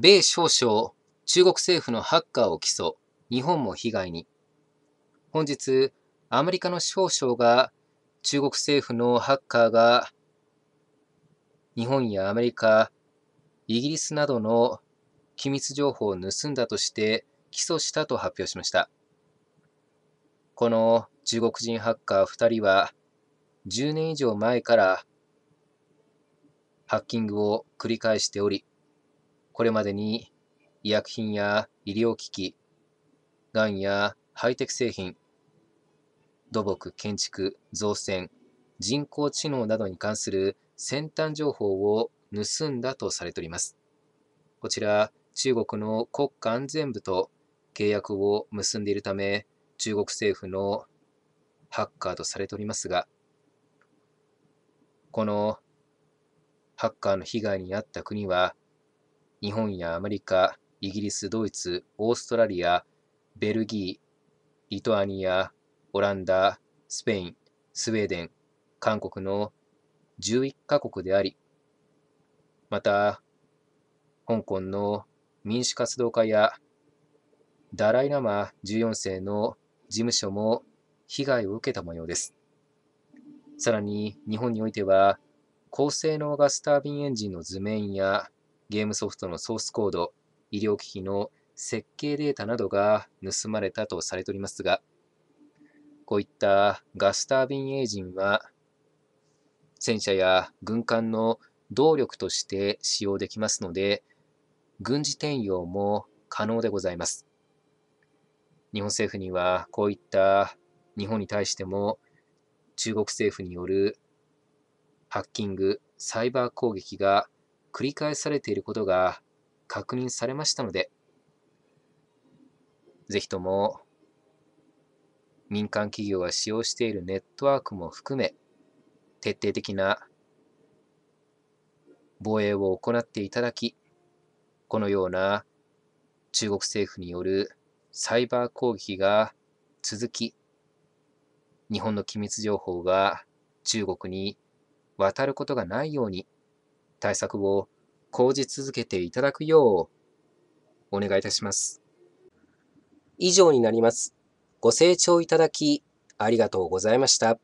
米少将、中国政府のハッカーを起訴、日本も被害に。本日、アメリカの少将が、中国政府のハッカーが、日本やアメリカ、イギリスなどの機密情報を盗んだとして起訴したと発表しました。この中国人ハッカー2人は、10年以上前からハッキングを繰り返しており、これまでに医薬品や医療機器、がんやハイテク製品、土木、建築、造船、人工知能などに関する先端情報を盗んだとされております。こちら、中国の国家安全部と契約を結んでいるため、中国政府のハッカーとされておりますが、このハッカーの被害に遭った国は日本やアメリカ、イギリス、ドイツ、オーストラリア、ベルギー、リトアニア、オランダ、スペイン、スウェーデン、韓国の11カ国であり、また、香港の民主活動家やダライ・ラマ14世の事務所も被害を受けた模様です。さらに日本においては、高性能ガスタービンエンジンの図面やゲームソフトのソースコード、医療機器の設計データなどが盗まれたとされておりますが、こういったガスタービンエイジンは、戦車や軍艦の動力として使用できますので、軍事転用も可能でございます。日本政府にはこういった日本に対しても中国政府によるハッキング、サイバー攻撃が繰り返されていることが確認されましたので、ぜひとも民間企業が使用しているネットワークも含め、徹底的な防衛を行っていただき、このような中国政府によるサイバー攻撃が続き、日本の機密情報が中国に渡ることがないように対策を講じ続けていただくようお願いいたします。以上になります。ご清聴いただきありがとうございました。